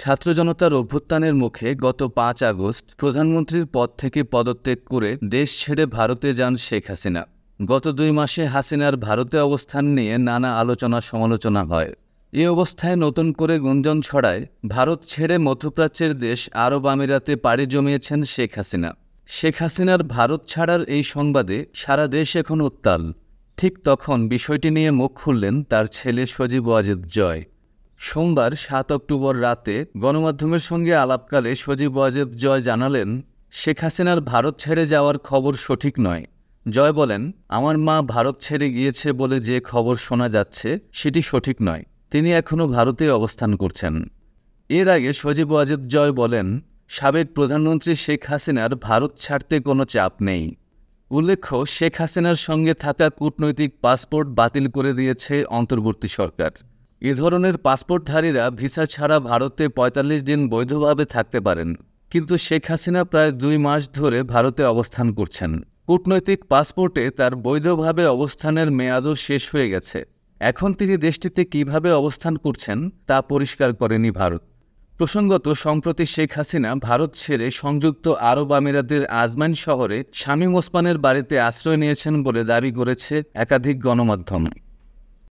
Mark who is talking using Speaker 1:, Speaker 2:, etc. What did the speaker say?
Speaker 1: ছাত্র জনতার অভ্যুত্থানের মুখে গত পাঁচ আগস্ট প্রধানমন্ত্রীর পদ থেকে পদত্যাগ করে দেশ ছেড়ে ভারতে যান শেখ হাসিনা গত দুই মাসে হাসিনার ভারতে অবস্থান নিয়ে নানা আলোচনা সমালোচনা হয় এ অবস্থায় নতুন করে গুঞ্জন ছড়ায় ভারত ছেড়ে মধ্যপ্রাচ্যের দেশ আরব আমিরাতে পাড়ি জমিয়েছেন শেখ হাসিনা শেখ হাসিনার ভারত ছাড়ার এই সংবাদে সারা দেশ এখন উত্তাল ঠিক তখন বিষয়টি নিয়ে মুখ খুললেন তার ছেলে সজীব ওয়াজিদ জয় সোমবার সাত অক্টোবর রাতে গণমাধ্যমের সঙ্গে আলাপকালে সজীব ওয়াজেদ জয় জানালেন শেখ হাসিনার ভারত ছেড়ে যাওয়ার খবর সঠিক নয় জয় বলেন আমার মা ভারত ছেড়ে গিয়েছে বলে যে খবর শোনা যাচ্ছে সেটি সঠিক নয় তিনি এখনও ভারতে অবস্থান করছেন এর আগে সজীব ওয়াজেদ জয় বলেন সাবেক প্রধানমন্ত্রী শেখ হাসিনার ভারত ছাড়তে কোনো চাপ নেই উল্লেখ্য শেখ হাসিনার সঙ্গে থাকা কূটনৈতিক পাসপোর্ট বাতিল করে দিয়েছে অন্তর্বর্তী সরকার এ ধরনের পাসপোর্টধারীরা ভিসা ছাড়া ভারতে ৪৫ দিন বৈধভাবে থাকতে পারেন কিন্তু শেখ হাসিনা প্রায় দুই মাস ধরে ভারতে অবস্থান করছেন কূটনৈতিক পাসপোর্টে তার বৈধভাবে অবস্থানের মেয়াদও শেষ হয়ে গেছে এখন তিনি দেশটিতে কিভাবে অবস্থান করছেন তা পরিষ্কার করেনি ভারত প্রসঙ্গত সম্প্রতি শেখ হাসিনা ভারত ছেড়ে সংযুক্ত আরব আমিরাতের আজমান শহরে শামীম ওসমানের বাড়িতে আশ্রয় নিয়েছেন বলে দাবি করেছে একাধিক গণমাধ্যম